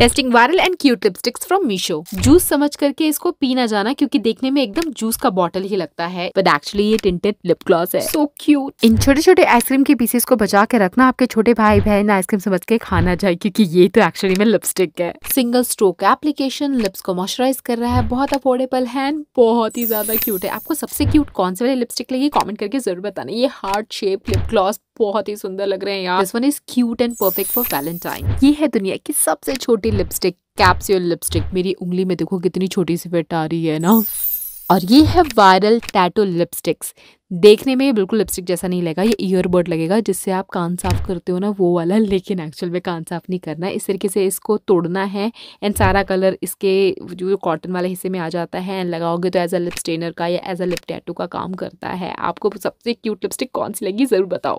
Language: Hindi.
testing viral and cute lipsticks from Meesho juice समझ करके इसको पीना जाना क्योंकि देखने में एकदम जूस का बॉटल ही लगता है बट एक्चुअली ये टिंटेड लिप ग्लॉस है सो क्यूट इन छोटे छोटे आइसक्रीम के पीसेस को बचा के रखना आपके छोटे भाई बहन आइसक्रीम समझ के खाना जाए क्योंकि ये तो एक्चुअली में लिपस्टिक है सिंगल स्ट्रोक एप्लीकेशन लिप्स को मॉइस्चराइज कर रहा है बहुत अफोर्डेबल है बहुत ही ज्यादा क्यूट है आपको सबसे क्यूट कौन से वाली लिपस्टिक लगी कॉमेंट करके जरूर बताना ये हार्ट शेप लिप ग्लॉस बहुत ही सुंदर लग रहे हैं यार this one is cute and perfect for Valentine ये है दुनिया की सबसे छोटी लिपस्टिक कैप्स्यूल लिपस्टिक मेरी उंगली में देखो कितनी छोटी सी फिट आ रही है ना और ये है वायरल टैटो लिपस्टिक्स देखने में बिल्कुल लिपस्टिक जैसा नहीं लगेगा ये ईयरबड लगेगा जिससे आप कान साफ करते हो ना वो वाला लेकिन एक्चुअल में कान साफ नहीं करना इस तरीके से इसको तोड़ना है एंड सारा कलर इसके जो कॉटन वाले हिस्से में आ जाता है एंड लगाओगे तो एज अ लिप स्टेनर का या एज अ लिप टैटू का काम करता है आपको सबसे क्यूट लिपस्टिक कौन सी लगी ज़रूर बताओ